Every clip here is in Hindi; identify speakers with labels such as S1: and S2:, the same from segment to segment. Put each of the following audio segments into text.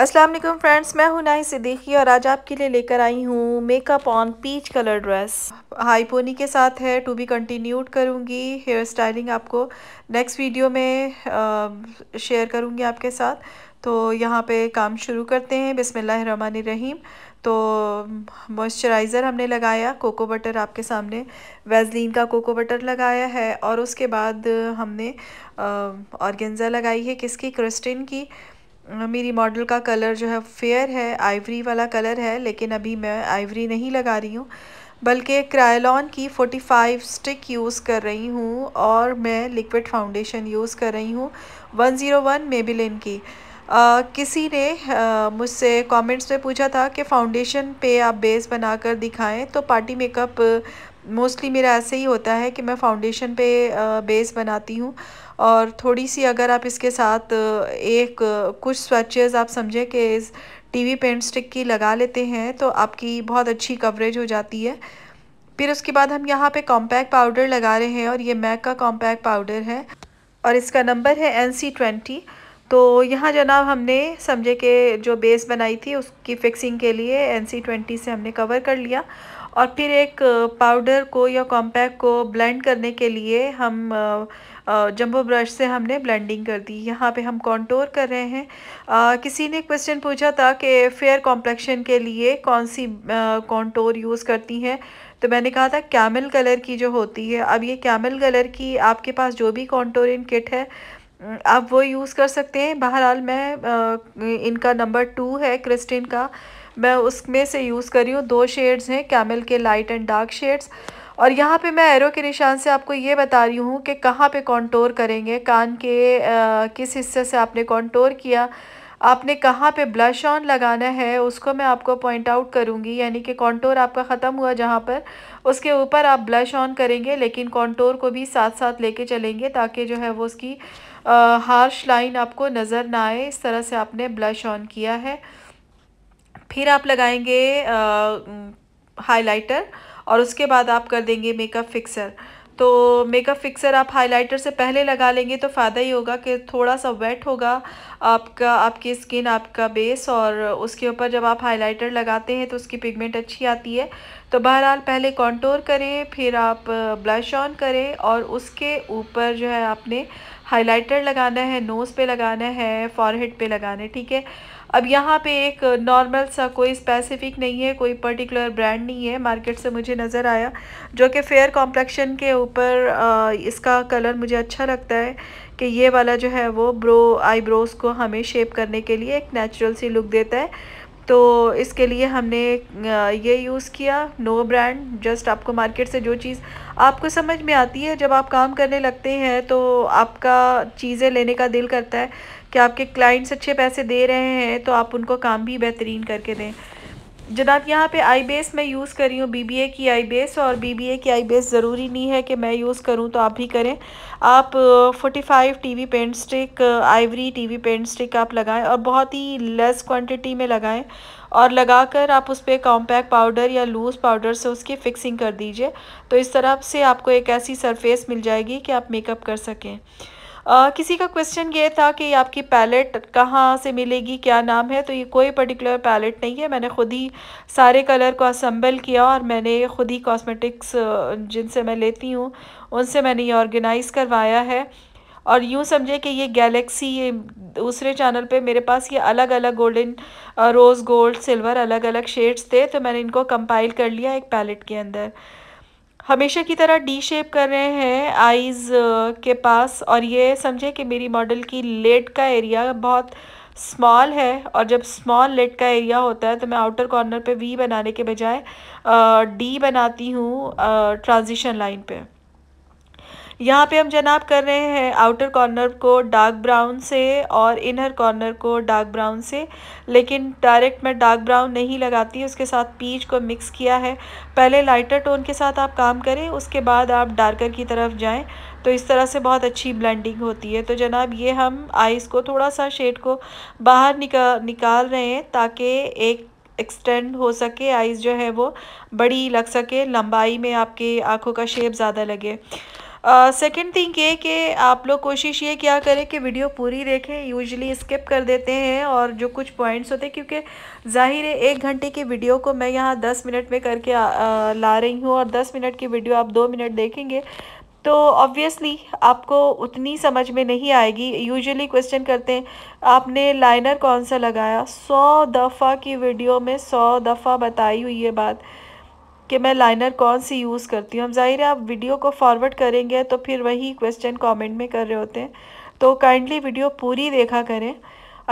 S1: अस्सलाम वालेकुम फ्रेंड्स मैं हूं नाही सिद्दीकी और आज आपके लिए लेकर आई हूं makeup on peach colour dress high pony के साथ है टू बी कंटिन्यूड करूंगी हेयर स्टाइलिंग आपको नेक्स्ट वीडियो में शेयर um, करूंगी आपके साथ तो यहाँ पे काम शुरू करते हैं रहीम तो मॉइस्चराइज़र um, हमने लगाया कोको बटर आपके सामने वेजलिन का कोको बटर लगाया है और उसके बाद हमने ऑर्गेन्ज़ा um, लगाई है किसकी क्रिस्टिन की मेरी मॉडल का कलर जो है फेयर है आइवरी वाला कलर है लेकिन अभी मैं आइवरी नहीं लगा रही हूँ बल्कि क्रायलॉन की 45 स्टिक यूज़ कर रही हूँ और मैं लिक्विड फाउंडेशन यूज़ कर रही हूँ 101 ज़ीरो मेबिलिन की आ, किसी ने मुझसे कमेंट्स में पूछा था कि फ़ाउंडेशन पे आप बेस बनाकर दिखाएं तो पार्टी मेकअप मोस्टली मेरा ऐसे ही होता है कि मैं फाउंडेशन पे बेस बनाती हूँ और थोड़ी सी अगर आप इसके साथ एक कुछ स्वेचेज़ आप समझें कि इस टीवी पेंट स्टिक की लगा लेते हैं तो आपकी बहुत अच्छी कवरेज हो जाती है फिर उसके बाद हम यहाँ पे कॉम्पैक्ट पाउडर लगा रहे हैं और ये मैक का कॉम्पैक्ट पाउडर है और इसका नंबर है एन सी ट्वेंटी तो यहाँ जनाब हमने समझे कि जो बेस बनाई थी उसकी फिक्सिंग के लिए एन सी ट्वेंटी से हमने कवर कर लिया और फिर एक पाउडर को या कॉम्पैक्ट को ब्लेंड करने के लिए हम जम्बो ब्रश से हमने ब्लेंडिंग कर दी यहाँ पे हम कॉन्टोर कर रहे हैं आ, किसी ने क्वेश्चन पूछा था कि फेयर कॉम्प्लेक्शन के लिए कौन सी कॉन्टोर यूज़ करती हैं तो मैंने कहा था कैमल कलर की जो होती है अब ये कैमल कलर की आपके पास जो भी कॉन्टोरिन किट है आप वो यूज़ कर सकते हैं बहरहाल मैं आ, इनका नंबर टू है क्रिस्टिन का मैं उसमें से यूज़ कर रही हूँ दो शेड्स हैं कैमल के लाइट एंड डार्क शेड्स और यहाँ पे मैं एरो के निशान से आपको ये बता रही हूँ कि कहाँ पे कॉन्टोर करेंगे कान के आ, किस हिस्से से आपने कॉन्टोर किया आपने कहाँ पे ब्लश ऑन लगाना है उसको मैं आपको पॉइंट आउट करूँगी यानी कि कॉन्टोर आपका ख़त्म हुआ जहाँ पर उसके ऊपर आप ब्लश ऑन करेंगे लेकिन कॉन्टोर को भी साथ साथ लेके चलेंगे ताकि जो है वो उसकी हार्श लाइन आपको नज़र ना आए इस तरह से आपने ब्लश ऑन किया है फिर आप लगाएंगे हाइलाइटर और उसके बाद आप कर देंगे मेकअप फिक्सर तो मेकअप फिक्सर आप हाइलाइटर से पहले लगा लेंगे तो फ़ायदा ही होगा कि थोड़ा सा वेट होगा आपका आपकी स्किन आपका बेस और उसके ऊपर जब आप हाइलाइटर लगाते हैं तो उसकी पिगमेंट अच्छी आती है तो बहरहाल पहले कॉन्टोर करें फिर आप ब्लश ऑन करें और उसके ऊपर जो है आपने हाइलाइटर लगाना है नोज़ पे लगाना है फॉरहेड पे लगाना है ठीक है अब यहाँ पे एक नॉर्मल सा कोई स्पेसिफिक नहीं है कोई पर्टिकुलर ब्रांड नहीं है मार्केट से मुझे नज़र आया जो कि फेयर कॉम्प्लेक्शन के ऊपर इसका कलर मुझे अच्छा लगता है कि ये वाला जो है वो ब्रो आईब्रोज़ को हमें शेप करने के लिए एक नेचुरल सी लुक देता है तो इसके लिए हमने ये यूज़ किया नो ब्रांड जस्ट आपको मार्केट से जो चीज़ आपको समझ में आती है जब आप काम करने लगते हैं तो आपका चीज़ें लेने का दिल करता है कि आपके क्लाइंट्स अच्छे पैसे दे रहे हैं तो आप उनको काम भी बेहतरीन करके दें जनाब यहाँ पे आई बेस मैं यूज़ कर रही हूँ बी बी ए की आई बेस और बी बी ए की आई बेस ज़रूरी नहीं है कि मैं यूज़ करूँ तो आप भी करें आप forty five T V paint stick ivory T V paint stick आप लगाएं और बहुत ही लेस क्वांटिटी में लगाएं और लगाकर आप उस पर कॉम्पैक्ट पाउडर या लूज़ पाउडर से उसकी फ़िक्सिंग कर दीजिए तो इस तरह से आपको एक ऐसी सरफेस मिल जाएगी कि आप मेकअप कर सकें आ, किसी का क्वेश्चन ये था कि आपकी पैलेट कहाँ से मिलेगी क्या नाम है तो ये कोई पर्टिकुलर पैलेट नहीं है मैंने ख़ुद ही सारे कलर को असम्बल किया और मैंने ख़ुद ही कॉस्मेटिक्स जिनसे मैं लेती हूँ उनसे मैंने ये ऑर्गेनाइज़ करवाया है और यूँ समझे कि ये गैलेक्सी ये दूसरे चैनल पे मेरे पास ये अलग अलग गोल्डन रोज़ गोल्ड सिल्वर अलग अलग शेड्स थे तो मैंने इनको कंपाइल कर लिया एक पैलेट के अंदर हमेशा की तरह डी शेप कर रहे हैं आईज़ uh, के पास और ये समझे कि मेरी मॉडल की लेट का एरिया बहुत स्मॉल है और जब स्मॉल लेट का एरिया होता है तो मैं आउटर कॉर्नर पे वी बनाने के बजाय डी uh, बनाती हूँ ट्रांजिशन uh, लाइन पे यहाँ पे हम जनाब कर रहे हैं आउटर कॉर्नर को डार्क ब्राउन से और इनर कॉर्नर को डार्क ब्राउन से लेकिन डायरेक्ट मैं डार्क ब्राउन नहीं लगाती उसके साथ पीच को मिक्स किया है पहले लाइटर टोन के साथ आप काम करें उसके बाद आप डार्कर की तरफ जाएँ तो इस तरह से बहुत अच्छी ब्लेंडिंग होती है तो जनाब ये हम आइज़ को थोड़ा सा शेड को बाहर निका निकाल रहे हैं ताकि एक एक्सटेंड हो सके आइज़ जो है वो बड़ी लग सके लंबाई में आपके आँखों का शेप ज़्यादा लगे सेकंड थिंग ये कि आप लोग कोशिश ये क्या करें कि वीडियो पूरी देखें यूजली स्किप कर देते हैं और जो कुछ पॉइंट्स होते हैं क्योंकि ज़ाहिर है एक घंटे की वीडियो को मैं यहाँ दस मिनट में करके आ, आ, ला रही हूँ और दस मिनट की वीडियो आप दो मिनट देखेंगे तो ऑब्वियसली आपको उतनी समझ में नहीं आएगी यूजुअली क्वेश्चन करते हैं आपने लाइनर कौन सा लगाया सौ दफ़ा की वीडियो में सौ दफ़ा बताई हुई ये बात कि मैं लाइनर कौन सी यूज़ करती हूँ हम ज़ाहिर है आप वीडियो को फॉरवर्ड करेंगे तो फिर वही क्वेश्चन कमेंट में कर रहे होते हैं तो काइंडली वीडियो पूरी देखा करें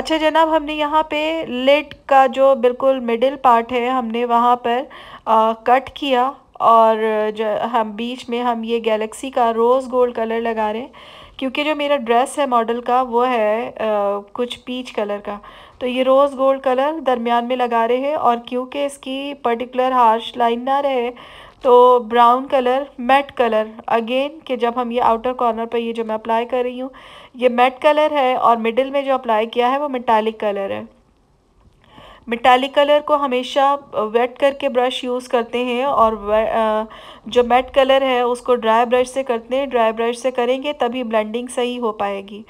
S1: अच्छा जनाब हमने यहाँ पे लेट का जो बिल्कुल मिडिल पार्ट है हमने वहाँ पर आ, कट किया और हम बीच में हम ये गैलेक्सी का रोज़ गोल्ड कलर लगा रहे हैं क्योंकि जो मेरा ड्रेस है मॉडल का वो है आ, कुछ पीच कलर का तो ये रोज़ गोल्ड कलर दरमियान में लगा रहे हैं और क्योंकि इसकी पर्टिकुलर हार्श लाइन ना रहे तो brown colour matte colour again कि जब हम ये आउटर कॉर्नर पर ये जो मैं अप्लाई कर रही हूँ ये मैट कलर है और मिडिल में जो अप्लाई किया है वो मेटालिक कलर है मेटालिक कलर को हमेशा वेट करके ब्रश यूज़ करते हैं और जो मेट कलर है उसको ड्राई ब्रश से करते हैं ड्राई ब्रश से करेंगे तभी ब्लेंडिंग सही हो पाएगी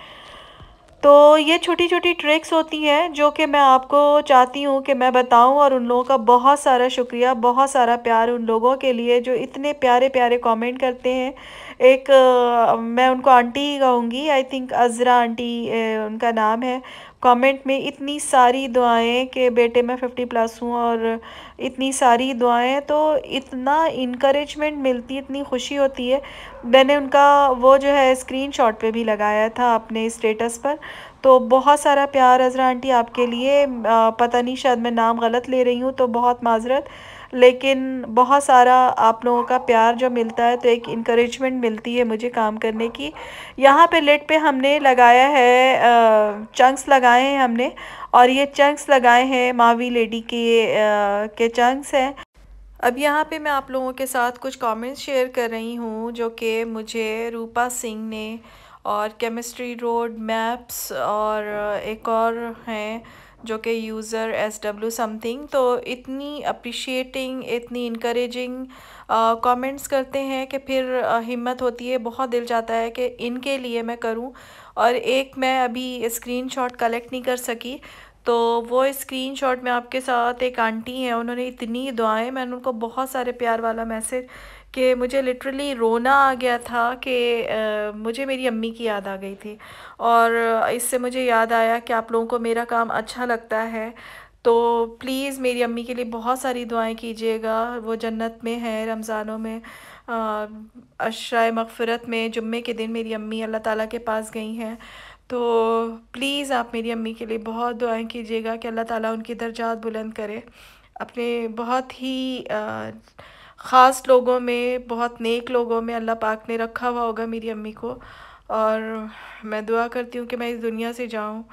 S1: तो ये छोटी छोटी ट्रिक्स होती हैं जो कि मैं आपको चाहती हूँ कि मैं बताऊँ और उन लोगों का बहुत सारा शुक्रिया बहुत सारा प्यार उन लोगों के लिए जो इतने प्यारे प्यारे कमेंट करते हैं एक मैं उनको आंटी ही कहूँगी आई थिंक अजरा आंटी उनका नाम है कमेंट में इतनी सारी दुआएं कि बेटे मैं फिफ्टी प्लस हूँ और इतनी सारी दुआएं तो इतना इनक्रेजमेंट मिलती इतनी खुशी होती है मैंने उनका वो जो है स्क्रीनशॉट पे भी लगाया था अपने स्टेटस पर तो बहुत सारा प्यार अजरा आंटी आपके लिए पता नहीं शायद मैं नाम गलत ले रही हूँ तो बहुत माजरत लेकिन बहुत सारा आप लोगों का प्यार जो मिलता है तो एक इनक्रेजमेंट मिलती है मुझे काम करने की यहाँ पे लेट पे हमने लगाया है चंक्स लगाए हैं हमने और ये चंक्स लगाए हैं मावी लेडी के के चंक्स हैं अब यहाँ पे मैं आप लोगों के साथ कुछ कमेंट्स शेयर कर रही हूँ जो कि मुझे रूपा सिंह ने और केमिस्ट्री रोड मैप्स और एक और हैं जो कि यूज़र एस डब्ल्यू समथिंग तो इतनी अप्रिशिएटिंग इतनी इनक्रेजिंग कमेंट्स करते हैं कि फिर हिम्मत होती है बहुत दिल जाता है कि इनके लिए मैं करूं और एक मैं अभी स्क्रीनशॉट कलेक्ट नहीं कर सकी तो वो स्क्रीनशॉट में आपके साथ एक आंटी हैं उन्होंने इतनी दुआएं मैंने उनको बहुत सारे प्यार वाला मैसेज कि मुझे लिटरली रोना आ गया था कि मुझे मेरी अम्मी की याद आ गई थी और इससे मुझे याद आया कि आप लोगों को मेरा काम अच्छा लगता है तो प्लीज़ मेरी अम्मी के लिए बहुत सारी दुआएं कीजिएगा वो जन्नत में है रमज़ानों में अशरा मगफ़रत में जुम्मे के दिन मेरी अम्मी अल्लाह ताला के पास गई हैं तो प्लीज़ आप मेरी अम्मी के लिए बहुत दुआएं कीजिएगा कि अल्लाह ताला उनकी दर्जात बुलंद करे अपने बहुत ही आ, ख़ास लोगों में बहुत नेक लोगों में अल्लाह पाक ने रखा हुआ होगा मेरी अम्मी को और मैं दुआ करती हूँ कि मैं इस दुनिया से जाऊँ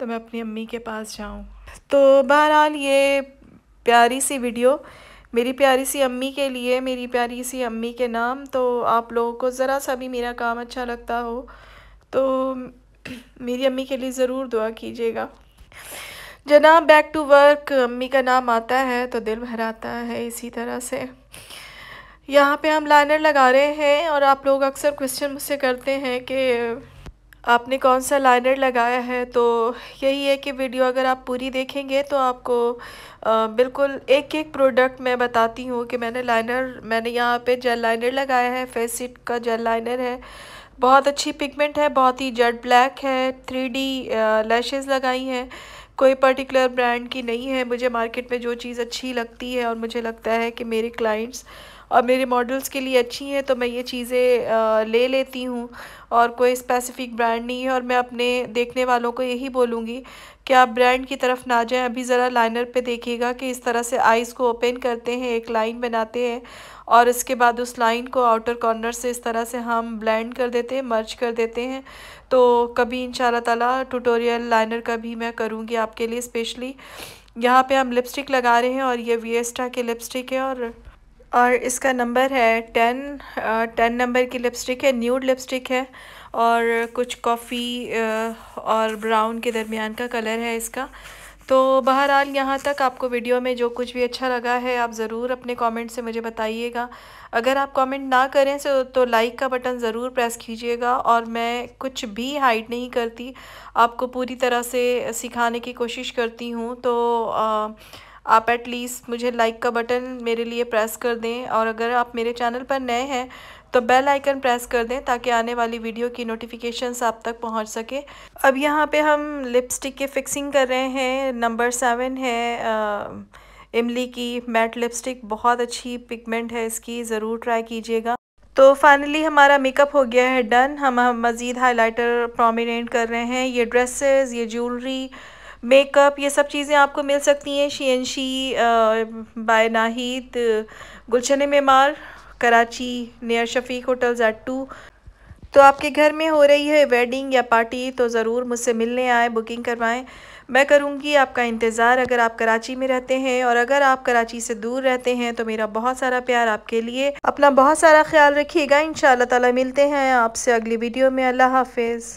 S1: तो मैं अपनी अम्मी के पास जाऊँ तो बहरहाल ये प्यारी सी वीडियो मेरी प्यारी सी अम्मी के लिए मेरी प्यारी सी अम्मी के नाम तो आप लोगों को ज़रा सा भी मेरा काम अच्छा लगता हो तो मेरी अम्मी के लिए ज़रूर दुआ कीजिएगा जना बैक टू वर्क अम्मी का नाम आता है तो दिल भराता है इसी तरह से यहाँ पे हम लाइनर लगा रहे हैं और आप लोग अक्सर क्वेश्चन मुझसे करते हैं कि आपने कौन सा लाइनर लगाया है तो यही है कि वीडियो अगर आप पूरी देखेंगे तो आपको आ, बिल्कुल एक एक प्रोडक्ट मैं बताती हूँ कि मैंने लाइनर मैंने यहाँ पे जेल लाइनर लगाया है फेसिट का जेल लाइनर है बहुत अच्छी पिगमेंट है बहुत ही जड ब्लैक है थ्री डी लैशेज़ लगाई हैं कोई पर्टिकुलर ब्रांड की नहीं है मुझे मार्केट में जो चीज़ अच्छी लगती है और मुझे लगता है कि मेरे क्लाइंट्स और मेरे मॉडल्स के लिए अच्छी हैं तो मैं ये चीज़ें ले लेती हूँ और कोई स्पेसिफिक ब्रांड नहीं है और मैं अपने देखने वालों को यही बोलूँगी कि आप ब्रांड की तरफ ना जाएं अभी ज़रा लाइनर पे देखिएगा कि इस तरह से आइज़ को ओपन करते हैं एक लाइन बनाते हैं और इसके बाद उस लाइन को आउटर कॉर्नर से इस तरह से हम ब्लेंड कर देते हैं मर्ज कर देते हैं तो कभी इन ताला ट्यूटोरियल लाइनर का भी मैं करूँगी आपके लिए स्पेशली यहाँ पे हम लिपस्टिक लगा रहे हैं और ये वी के लिपस्टिक है और और इसका नंबर है टेन टेन नंबर की लिपस्टिक है न्यूड लिपस्टिक है और कुछ कॉफ़ी और ब्राउन के दरमियान का कलर है इसका तो बहरहाल यहाँ तक आपको वीडियो में जो कुछ भी अच्छा लगा है आप ज़रूर अपने कमेंट से मुझे बताइएगा अगर आप कमेंट ना करें तो, तो लाइक का बटन ज़रूर प्रेस कीजिएगा और मैं कुछ भी हाइड नहीं करती आपको पूरी तरह से सिखाने की कोशिश करती हूँ तो आ, आप एटलीस्ट मुझे लाइक का बटन मेरे लिए प्रेस कर दें और अगर आप मेरे चैनल पर नए हैं तो बेल आइकन प्रेस कर दें ताकि आने वाली वीडियो की नोटिफिकेशंस आप तक पहुंच सके अब यहाँ पे हम लिपस्टिक के फिक्सिंग कर रहे हैं नंबर सेवन है आ, इमली की मैट लिपस्टिक बहुत अच्छी पिगमेंट है इसकी ज़रूर ट्राई कीजिएगा तो फाइनली हमारा मेकअप हो गया है डन हम, हम मज़ीद हाइलाइटर प्रोमिनेंट कर रहे हैं ये ड्रेसेस ये ज्वेलरी मेकअप ये सब चीज़ें आपको मिल सकती हैं she n she by Nahid Gulshan Memar Karachi near Shafiq hotel जैट टू तो आपके घर में हो रही है वेडिंग या पार्टी तो ज़रूर मुझसे मिलने आए बुकिंग करवाएं मैं करूंगी आपका इंतज़ार अगर आप कराची में रहते हैं और अगर आप कराची से दूर रहते हैं तो मेरा बहुत सारा प्यार आपके लिए अपना बहुत सारा ख्याल रखिएगा इन ताला मिलते हैं आपसे अगली वीडियो में अल्लाह हाफिज़